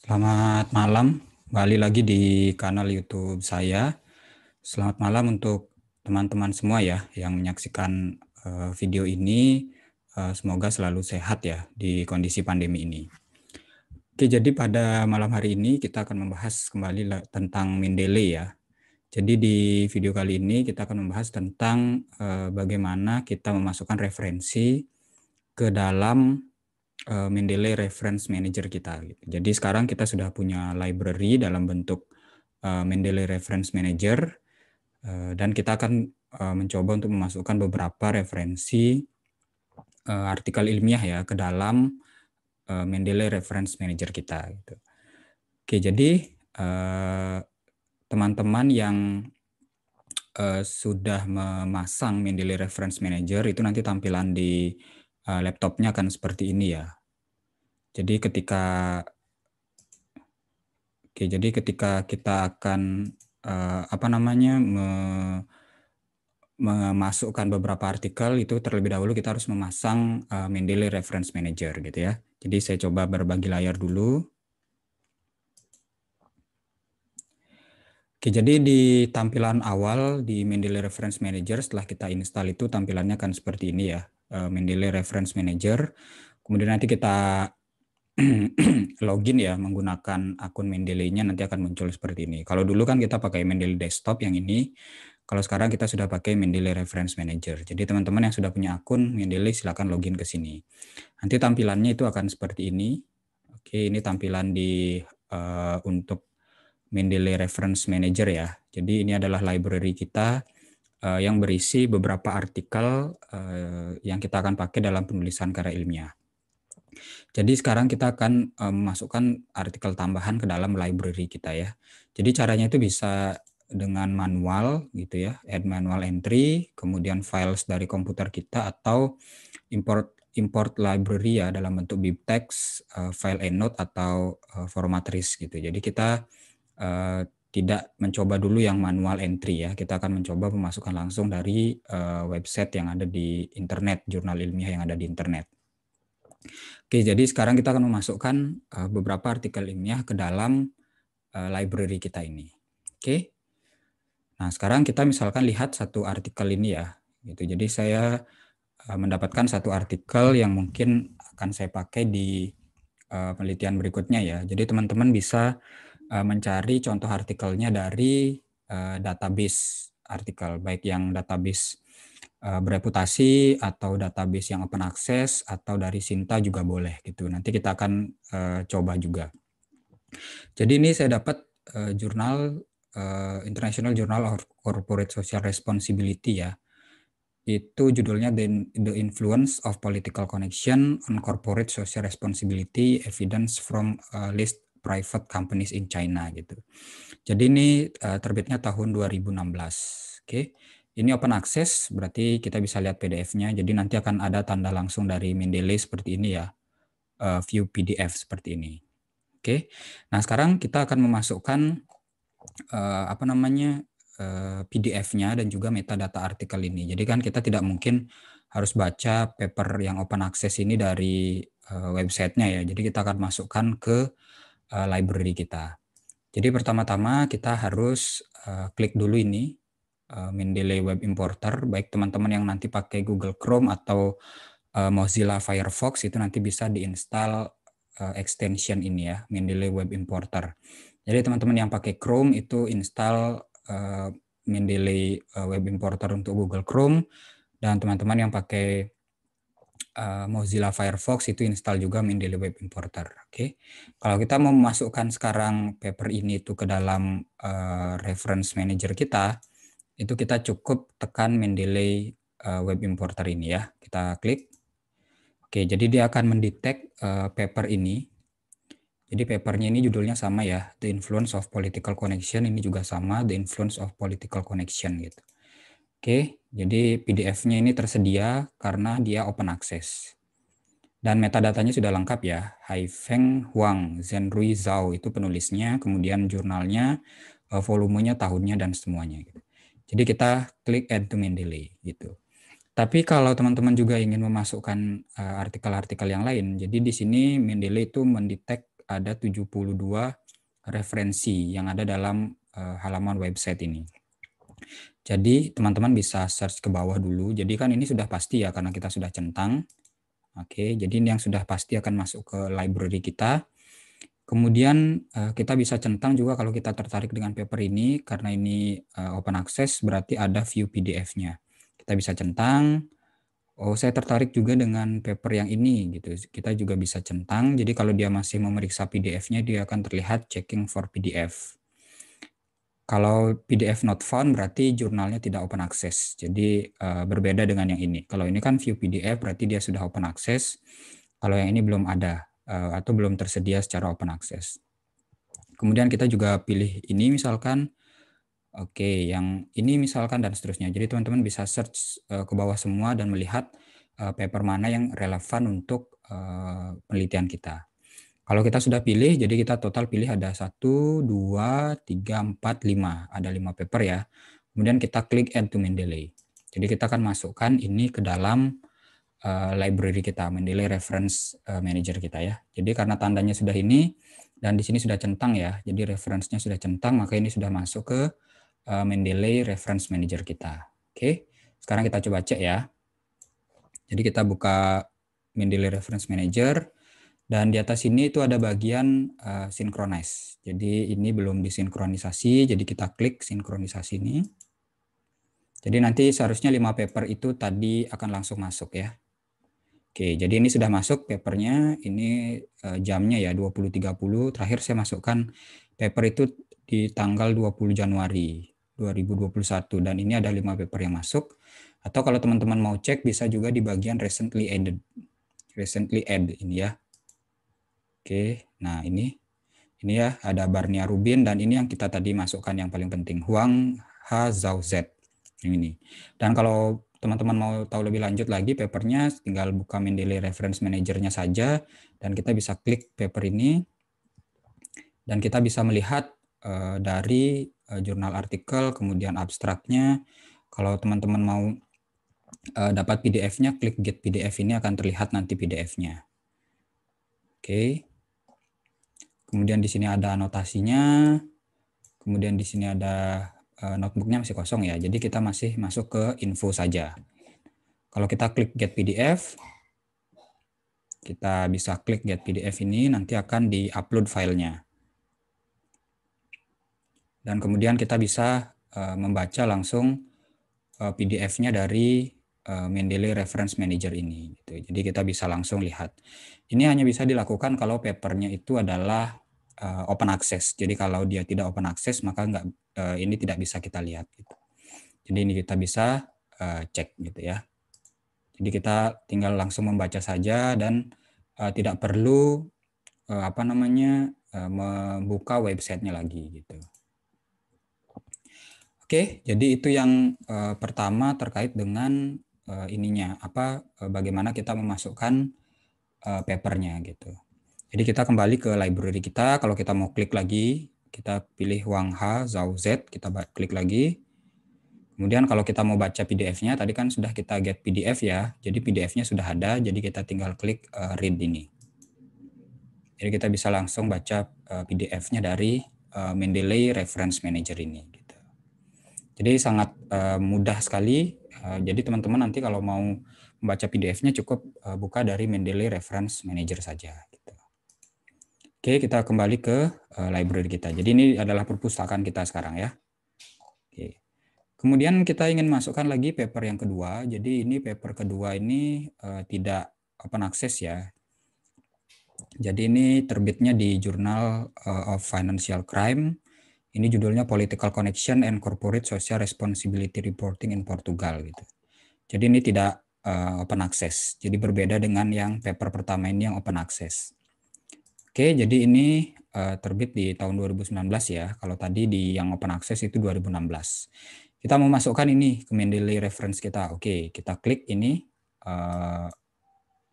Selamat malam, kembali lagi di kanal YouTube saya. Selamat malam untuk teman-teman semua ya yang menyaksikan eh, video ini. Eh, semoga selalu sehat ya di kondisi pandemi ini. Oke, jadi pada malam hari ini kita akan membahas kembali tentang Mendeley ya. Jadi di video kali ini kita akan membahas tentang eh, bagaimana kita memasukkan referensi ke dalam Eh, Mendeley Reference Manager kita. Gitu. Jadi sekarang kita sudah punya library dalam bentuk eh, Mendeley Reference Manager eh, dan kita akan mencoba untuk memasukkan beberapa referensi artikel ilmiah ya ke dalam Mendeley Reference Manager kita. Gitu. Oke, jadi teman-teman yang sudah memasang Mendeley Reference Manager itu nanti tampilan di Eh, laptopnya akan seperti ini ya. Jadi ketika Oke, jadi ketika kita akan uh, apa namanya me, memasukkan beberapa artikel itu terlebih dahulu kita harus memasang uh, eh, Mendeley Reference Manager gitu ya. Jadi saya coba berbagi layar dulu. Oke, jadi di tampilan awal di Mendeley Reference Manager setelah kita install itu tampilannya akan seperti ini ya. Eh, Mendeley Reference Manager. Kemudian nanti kita login ya menggunakan akun Mendeley-nya nanti akan muncul seperti ini. Kalau dulu kan kita pakai Mendeley Desktop yang ini, kalau sekarang kita sudah pakai Mendeley Reference Manager. Jadi teman-teman yang sudah punya akun Mendeley silakan login ke sini. Nanti tampilannya itu akan seperti ini. Oke, ini tampilan di uh, untuk Mendeley Reference Manager ya. Jadi ini adalah library kita uh, yang berisi beberapa artikel uh, yang kita akan pakai dalam penulisan karya ilmiah. Jadi sekarang kita akan um, eh, masukkan artikel tambahan ke dalam library kita ya. Jadi caranya itu bisa dengan manual gitu ya, add manual entry, kemudian files dari komputer kita atau import import library ya dalam bentuk bibtex, uh, file endnote atau uh, format gitu. Jadi kita uh, tidak mencoba dulu yang manual entry ya. Kita akan mencoba memasukkan langsung dari uh, website yang ada di internet, jurnal ilmiah yang ada di internet. Oke, jadi sekarang kita akan memasukkan uh, beberapa artikel ilmiah ke dalam uh, library kita ini. Oke. Nah, sekarang kita misalkan lihat satu artikel ini ya. Gitu. Jadi saya uh, mendapatkan satu artikel yang mungkin akan saya pakai di uh, penelitian berikutnya ya. Jadi teman-teman bisa Eh, mencari contoh artikelnya dari eh, database artikel, baik yang database eh, bereputasi atau database yang open access atau dari Sinta juga boleh gitu. Nanti kita akan coba juga. Jadi ini saya dapat jurnal International Journal of Corporate Social Responsibility ya. Itu judulnya The, Influence of Political Connection on Corporate Social Responsibility Evidence from a List private companies in China gitu. Jadi ini eh, terbitnya tahun 2016. Oke. Okay. Ini open access berarti kita bisa lihat PDF-nya. Jadi nanti akan ada tanda langsung dari Mendeley seperti ini ya. Eh, view PDF seperti ini. Oke. Okay. Nah, sekarang kita akan memasukkan eh, apa namanya? PDF-nya dan juga metadata artikel ini. Jadi kan kita tidak mungkin harus baca paper yang open access ini dari websitenya ya. Jadi kita akan masukkan ke uh, library kita. Jadi pertama-tama kita harus uh, klik dulu ini uh, Mendeley Web Importer. Baik teman-teman yang nanti pakai Google Chrome atau uh, Mozilla Firefox itu nanti bisa diinstal uh, extension ini ya Mendeley Web Importer. Jadi teman-teman yang pakai Chrome itu install uh, Mendeley Web Importer untuk Google Chrome dan teman-teman yang pakai Eh, Mozilla Firefox itu install juga Mendeley Web Importer. Oke, okay. kalau kita mau memasukkan sekarang paper ini itu ke dalam uh, reference manager kita, itu kita cukup tekan Mendeley uh, eh, Web Importer ini ya. Kita klik. Oke, okay, jadi dia akan mendetek uh, paper ini. Jadi papernya ini judulnya sama ya, The Influence of Political Connection ini juga sama, The Influence of Political Connection gitu. Oke. Okay. Jadi PDF-nya ini tersedia karena dia open access. Dan metadatanya sudah lengkap ya. Hai Feng Huang, Zhenrui Zhao itu penulisnya, kemudian jurnalnya, eh, volumenya, tahunnya, dan semuanya. Gitu. Jadi kita klik add to Mendeley gitu. Tapi kalau teman-teman juga ingin memasukkan eh, artikel-artikel yang lain, jadi di sini Mendeley itu mendetek ada 72 referensi yang ada dalam eh, halaman website ini. Jadi teman-teman bisa search ke bawah dulu. Jadi kan ini sudah pasti ya karena kita sudah centang. Oke, jadi ini yang sudah pasti akan masuk ke library kita. Kemudian eh, kita bisa centang juga kalau kita tertarik dengan paper ini karena ini eh, open access berarti ada view PDF-nya. Kita bisa centang. Oh, saya tertarik juga dengan paper yang ini gitu. Kita juga bisa centang. Jadi kalau dia masih memeriksa PDF-nya dia akan terlihat checking for PDF. Kalau PDF not found berarti jurnalnya tidak open access. Jadi uh, berbeda dengan yang ini. Kalau ini kan view PDF berarti dia sudah open access. Kalau yang ini belum ada uh, atau belum tersedia secara open access. Kemudian kita juga pilih ini misalkan. Oke, okay, yang ini misalkan dan seterusnya. Jadi teman-teman bisa search uh, ke bawah semua dan melihat uh, paper mana yang relevan untuk uh, penelitian kita. Kalau kita sudah pilih, jadi kita total pilih ada 1, 2, 3, 4, 5. Ada 5 paper ya. Kemudian kita klik Add to Mendeley. Jadi kita akan masukkan ini ke dalam uh, library kita, Mendeley Reference uh, Manager kita ya. Jadi karena tandanya sudah ini, dan di sini sudah centang ya. Jadi referensinya sudah centang, maka ini sudah masuk ke uh, Mendeley Reference Manager kita. Oke, sekarang kita coba cek ya. Jadi kita buka Mendeley Reference Manager dan di atas ini itu ada bagian uh, eh, synchronize. Jadi ini belum disinkronisasi, jadi kita klik sinkronisasi ini. Jadi nanti seharusnya 5 paper itu tadi akan langsung masuk ya. Oke, jadi ini sudah masuk papernya, ini uh, jamnya ya 20.30. Terakhir saya masukkan paper itu di tanggal 20 Januari 2021 dan ini ada 5 paper yang masuk. Atau kalau teman-teman mau cek bisa juga di bagian recently added. Recently add ini ya Oke, nah ini ini ya ada Barnia Rubin dan ini yang kita tadi masukkan yang paling penting Huang H Zhao Z ini. Dan kalau teman-teman mau tahu lebih lanjut lagi papernya tinggal buka Mendeley Reference managernya saja dan kita bisa klik paper ini dan kita bisa melihat uh, dari uh, jurnal artikel kemudian abstraknya kalau teman-teman mau uh, dapat PDF-nya klik get PDF ini akan terlihat nanti PDF-nya. Oke. Okay. Kemudian di sini ada notasinya, Kemudian di sini ada eh, notebooknya masih kosong ya. Jadi kita masih masuk ke info saja. Kalau kita klik get PDF, kita bisa klik get PDF ini nanti akan di-upload filenya. Dan kemudian kita bisa eh, membaca langsung eh, PDF-nya dari Mendeley Reference Manager ini. Gitu. Jadi kita bisa langsung lihat. Ini hanya bisa dilakukan kalau papernya itu adalah uh, open access. Jadi kalau dia tidak open access maka nggak uh, ini tidak bisa kita lihat. Gitu. Jadi ini kita bisa uh, cek gitu ya. Jadi kita tinggal langsung membaca saja dan uh, tidak perlu uh, apa namanya uh, membuka websitenya lagi gitu. Oke, jadi itu yang uh, pertama terkait dengan uh, ininya apa uh, bagaimana kita memasukkan uh, papernya gitu. Jadi kita kembali ke library kita. Kalau kita mau klik lagi, kita pilih Wang Ha Zhao Z, kita klik lagi. Kemudian kalau kita mau baca PDF-nya, tadi kan sudah kita get PDF ya. Jadi PDF-nya sudah ada, jadi kita tinggal klik eh, read ini. Jadi kita bisa langsung baca eh, PDF-nya dari uh, eh, Mendeley Reference Manager ini. Gitu. Jadi sangat mudah sekali. jadi teman-teman nanti kalau mau membaca PDF-nya cukup buka dari Mendeley Reference Manager saja. Oke, kita kembali ke eh, library kita. Jadi ini adalah perpustakaan kita sekarang ya. Oke. Kemudian kita ingin masukkan lagi paper yang kedua. Jadi ini paper kedua ini eh, tidak open access ya. Jadi ini terbitnya di Journal eh, of Financial Crime. Ini judulnya Political Connection and Corporate Social Responsibility Reporting in Portugal gitu. Jadi ini tidak open access. Jadi berbeda dengan yang paper pertama ini yang open access. Oke, jadi ini uh, terbit di tahun 2019 ya. Kalau tadi di yang open access itu 2016. Kita memasukkan ini ke Mendeley reference kita. Oke, kita klik ini uh,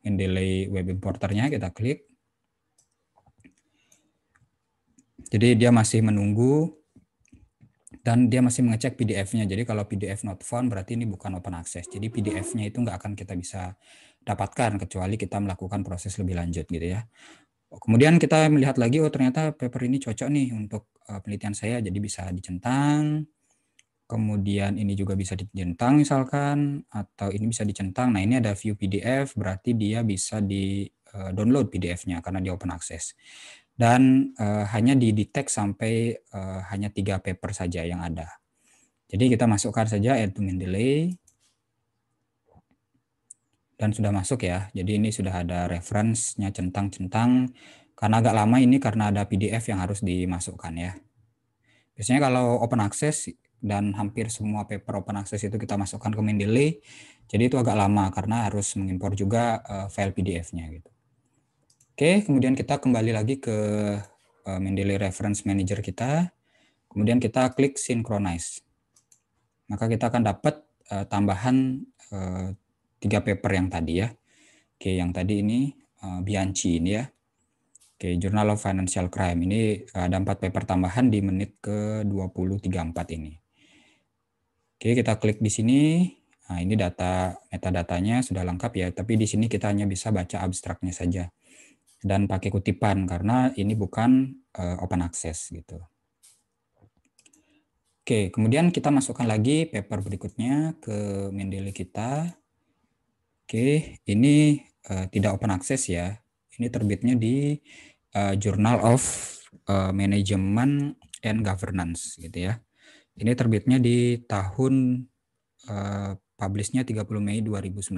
Mendeley web importernya, kita klik. Jadi dia masih menunggu dan dia masih mengecek PDF-nya. Jadi kalau PDF not found berarti ini bukan open access. Jadi PDF-nya itu nggak akan kita bisa dapatkan kecuali kita melakukan proses lebih lanjut gitu ya. Oh, kemudian kita melihat lagi, oh ternyata paper ini cocok nih untuk eh, penelitian saya, jadi bisa dicentang. Kemudian ini juga bisa dicentang misalkan, atau ini bisa dicentang. Nah ini ada view PDF, berarti dia bisa di-download eh, PDF-nya karena dia open access. Dan uh, hanya di-detect sampai uh, hanya tiga paper saja yang ada. Jadi kita masukkan saja add to Mendeley, dan sudah masuk ya. Jadi ini sudah ada referensinya centang-centang. Karena agak lama ini karena ada PDF yang harus dimasukkan ya. Biasanya kalau open access dan hampir semua paper open access itu kita masukkan ke Mendeley. Jadi itu agak lama karena harus mengimpor juga eh, file PDF-nya gitu. Oke, kemudian kita kembali lagi ke eh, Mendeley Reference Manager kita. Kemudian kita klik Synchronize. Maka kita akan dapat eh, tambahan tiga paper yang tadi ya. Oke, yang tadi ini uh, Bianchi ini ya. Oke, Journal of Financial Crime ini eh, ada empat paper tambahan di menit ke 2034 ini. Oke, kita klik di sini. Nah, ini data metadatanya sudah lengkap ya, tapi di sini kita hanya bisa baca abstraknya saja. Dan pakai kutipan karena ini bukan uh, open access gitu. Oke, kemudian kita masukkan lagi paper berikutnya ke Mendeley kita. Oke, ini uh, tidak open access ya. Ini terbitnya di uh, Journal of uh, Management and Governance gitu ya. Ini terbitnya di tahun uh, publishnya 30 Mei 2019.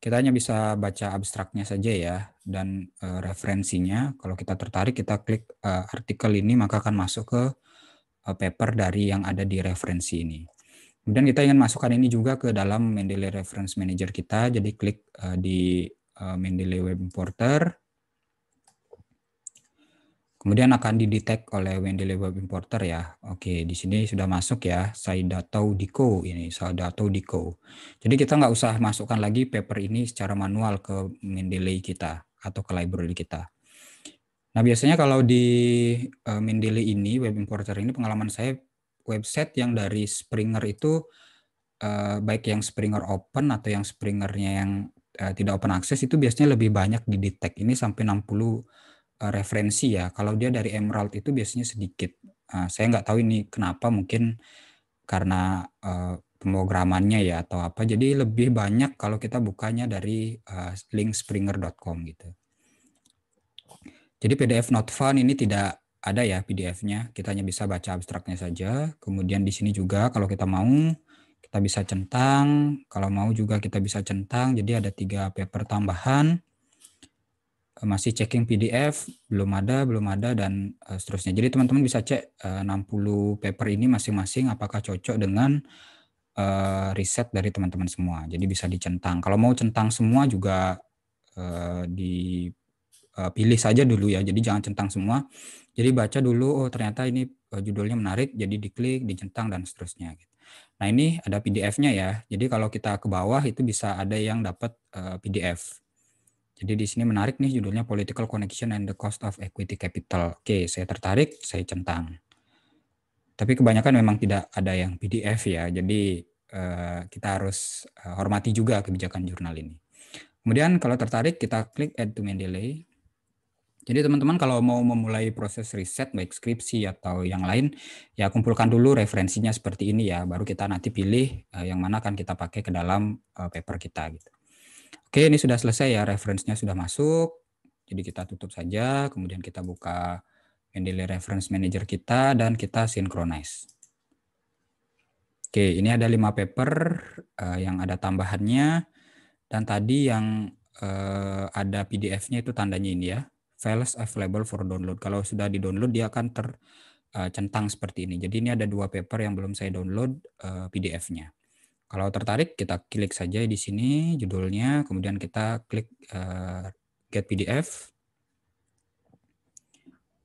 Kita hanya bisa baca abstraknya saja ya dan uh, referensinya. Kalau kita tertarik kita klik uh, artikel ini maka akan masuk ke uh, paper dari yang ada di referensi ini. Kemudian kita ingin masukkan ini juga ke dalam Mendeley Reference Manager kita. Jadi klik eh, di uh, Mendeley Web Importer. Kemudian akan didetek oleh Mendeley Web Importer ya. Oke, di sini sudah masuk ya. Saya Saidato Dico ini, Saidato Dico. Jadi kita nggak usah masukkan lagi paper ini secara manual ke Mendeley kita atau ke library kita. Nah, biasanya kalau di uh, Mendeley ini, web importer ini pengalaman saya website yang dari Springer itu eh, baik yang Springer open atau yang Springernya yang eh, tidak open access itu biasanya lebih banyak di detect ini sampai 60 eh, referensi ya. Kalau dia dari Emerald itu biasanya sedikit. Eh, saya nggak tahu ini kenapa mungkin karena eh, pemrogramannya ya atau apa. Jadi lebih banyak kalau kita bukanya dari uh, link springer.com gitu. Jadi PDF not found ini tidak ada ya PDF-nya. Kita hanya bisa baca abstraknya saja. Kemudian di sini juga kalau kita mau kita bisa centang. Kalau mau juga kita bisa centang. Jadi ada tiga paper tambahan. Eh, masih checking PDF, belum ada, belum ada, dan eh, seterusnya. Jadi teman-teman bisa cek 60 eh, paper ini masing-masing apakah cocok dengan riset dari teman-teman semua. Jadi bisa dicentang. Kalau mau centang semua juga di Eh, pilih saja dulu ya. Jadi jangan centang semua. Jadi baca dulu, oh ternyata ini eh, judulnya menarik, jadi diklik, dicentang dan seterusnya. Gitu. Nah ini ada PDF-nya ya. Jadi kalau kita ke bawah itu bisa ada yang dapat eh, PDF. Jadi di sini menarik nih judulnya Political Connection and the Cost of Equity Capital. Oke, saya tertarik, saya centang. Tapi kebanyakan memang tidak ada yang PDF ya. Jadi kita harus hormati juga kebijakan jurnal ini. Kemudian kalau tertarik kita klik Add to Mendeley. Jadi teman-teman kalau mau memulai proses riset baik skripsi atau yang lain ya kumpulkan dulu referensinya seperti ini ya baru kita nanti pilih eh, yang mana akan kita pakai ke dalam eh, paper kita gitu. Oke, ini sudah selesai ya referensinya sudah masuk. Jadi kita tutup saja, kemudian kita buka Mendeley Reference Manager kita dan kita synchronize. Oke, ini ada 5 paper eh, yang ada tambahannya dan tadi yang ada PDF-nya itu tandanya ini ya files available for download. Kalau sudah di-download dia akan tercentang eh, seperti ini. Jadi ini ada dua paper yang belum saya download eh, PDF-nya. Kalau tertarik kita klik saja di sini judulnya, kemudian kita klik eh, get PDF.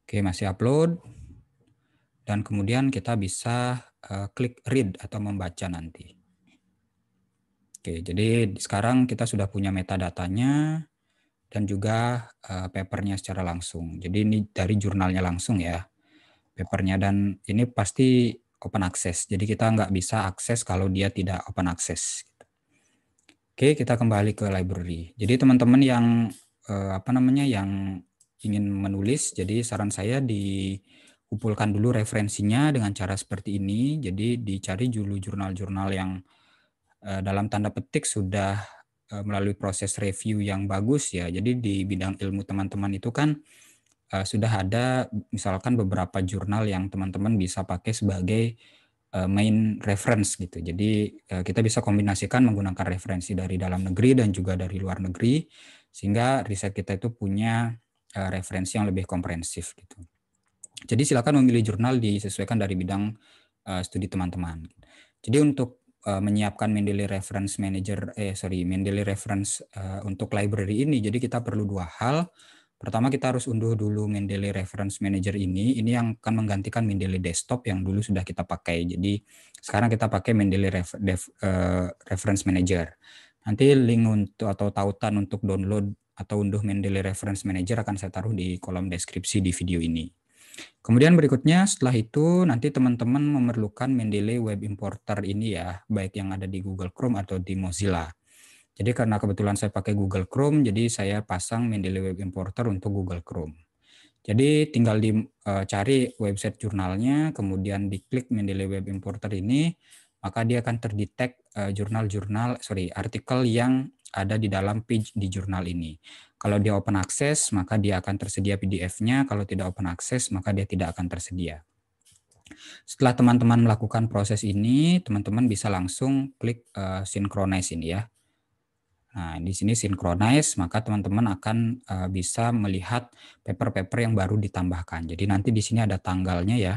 Oke, masih upload. Dan kemudian kita bisa klik read atau membaca nanti. Oke, jadi sekarang kita sudah punya metadatanya dan juga uh, papernya secara langsung. Jadi ini dari jurnalnya langsung ya papernya dan ini pasti open access. Jadi kita nggak bisa akses kalau dia tidak open access. Gitu. Oke, kita kembali ke library. Jadi teman-teman yang uh, apa namanya yang ingin menulis, jadi saran saya dikumpulkan dulu referensinya dengan cara seperti ini. Jadi dicari dulu jurnal-jurnal yang eh, dalam tanda petik sudah Eh, melalui proses review yang bagus ya. Jadi di bidang ilmu teman-teman itu kan eh, sudah ada misalkan beberapa jurnal yang teman-teman bisa pakai sebagai eh, main reference gitu. Jadi kita bisa kombinasikan menggunakan referensi dari dalam negeri dan juga dari luar negeri sehingga riset kita itu punya referensi yang lebih komprehensif gitu. Jadi silakan memilih jurnal disesuaikan dari bidang studi teman-teman. Jadi untuk Eh, menyiapkan Mendeley Reference Manager, eh sorry, Mendeley Reference uh, untuk library ini. Jadi kita perlu dua hal. Pertama kita harus unduh dulu Mendeley Reference Manager ini. Ini yang akan menggantikan Mendeley Desktop yang dulu sudah kita pakai. Jadi sekarang kita pakai Mendeley Ref, Def, uh, eh, Reference Manager. Nanti link untuk atau tautan untuk download atau unduh Mendeley Reference Manager akan saya taruh di kolom deskripsi di video ini. Kemudian berikutnya setelah itu nanti teman-teman memerlukan Mendeley Web Importer ini ya, baik yang ada di Google Chrome atau di Mozilla. Jadi karena kebetulan saya pakai Google Chrome, jadi saya pasang Mendeley Web Importer untuk Google Chrome. Jadi tinggal dicari eh, website jurnalnya, kemudian diklik Mendeley Web Importer ini, maka dia akan terdetek eh, jurnal-jurnal, sorry, artikel yang ada di dalam page di jurnal ini. Kalau dia open access, maka dia akan tersedia PDF-nya. Kalau tidak open access, maka dia tidak akan tersedia. Setelah teman-teman melakukan proses ini, teman-teman bisa langsung klik uh, synchronize ini ya. Nah, di sini synchronize, maka teman-teman akan uh, bisa melihat paper-paper yang baru ditambahkan. Jadi nanti di sini ada tanggalnya ya.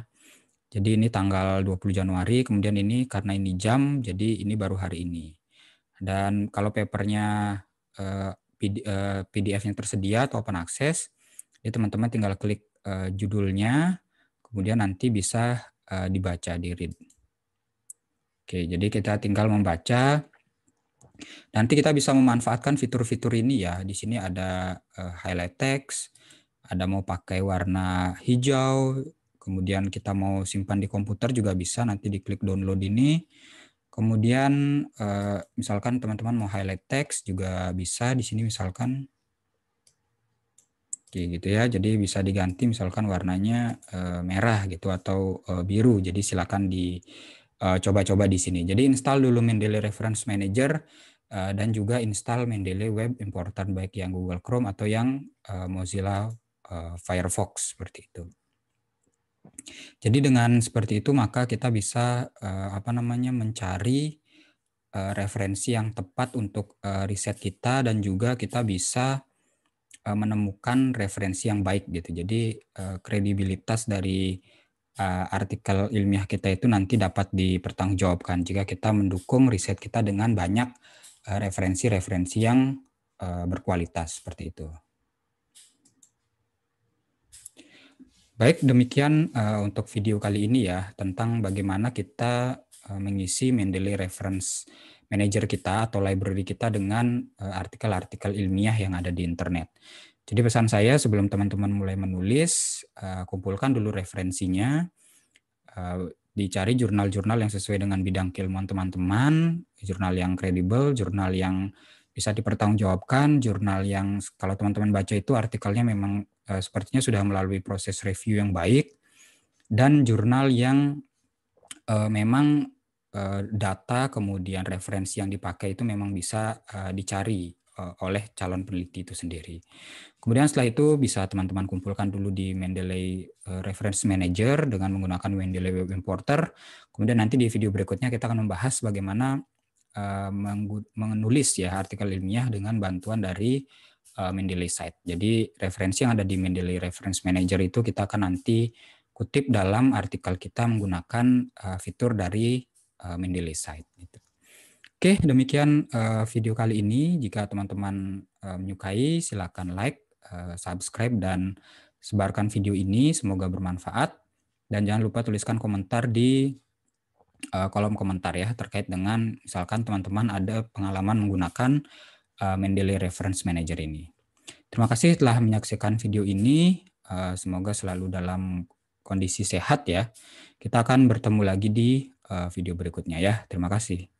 Jadi ini tanggal 20 Januari, kemudian ini karena ini jam, jadi ini baru hari ini. Dan kalau papernya eh, PDF-nya eh, tersedia atau open access, ya teman-teman tinggal klik eh, judulnya, kemudian nanti bisa dibaca di read. Oke, jadi kita tinggal membaca. Nanti kita bisa memanfaatkan fitur-fitur ini ya. Di sini ada highlight text, ada mau pakai warna hijau, kemudian kita mau simpan di komputer juga bisa nanti diklik download ini Kemudian uh, misalkan teman-teman mau highlight text juga bisa di sini misalkan Oke gitu ya. Jadi bisa diganti misalkan warnanya uh, merah gitu atau uh, biru. Jadi silakan di coba-coba di sini. Jadi install dulu Mendeley Reference Manager dan juga install Mendeley Web Importer baik yang Google Chrome atau yang Mozilla Firefox seperti itu. Jadi dengan seperti itu maka kita bisa uh, apa namanya mencari uh, referensi yang tepat untuk uh, riset kita dan juga kita bisa uh, menemukan referensi yang baik gitu. Jadi uh, kredibilitas dari uh, artikel ilmiah kita itu nanti dapat dipertanggungjawabkan jika kita mendukung riset kita dengan banyak referensi-referensi uh, yang uh, berkualitas seperti itu. Baik, demikian uh, untuk video kali ini ya tentang bagaimana kita uh, mengisi Mendeley Reference Manager kita atau library kita dengan eh, artikel-artikel uh, ilmiah yang ada di internet. Jadi pesan saya sebelum teman-teman mulai menulis, uh, kumpulkan dulu referensinya, uh, dicari jurnal-jurnal yang sesuai dengan bidang keilmuan teman-teman, jurnal yang kredibel, jurnal yang bisa dipertanggungjawabkan, jurnal yang kalau teman-teman baca itu artikelnya memang Eh, sepertinya sudah melalui proses review yang baik dan jurnal yang eh, memang eh, data kemudian referensi yang dipakai itu memang bisa dicari oleh calon peneliti itu sendiri. Kemudian setelah itu bisa teman-teman kumpulkan dulu di Mendeley Reference Manager dengan menggunakan Mendeley Web Importer. Kemudian nanti di video berikutnya kita akan membahas bagaimana uh, menulis ya artikel ilmiah dengan bantuan dari uh, Mendeley site. Jadi referensi yang ada di Mendeley Reference Manager itu kita akan nanti kutip dalam artikel kita menggunakan uh, fitur dari uh, Mendeley site. Gitu. Oke, demikian uh, video kali ini. Jika teman-teman uh, menyukai, silakan like, uh, subscribe, dan sebarkan video ini. Semoga bermanfaat. Dan jangan lupa tuliskan komentar di uh, kolom komentar ya terkait dengan misalkan teman-teman ada pengalaman menggunakan uh, eh, Mendeley Reference Manager ini. Terima kasih telah menyaksikan video ini. Eh, semoga selalu dalam kondisi sehat ya. Kita akan bertemu lagi di eh, video berikutnya ya. Terima kasih.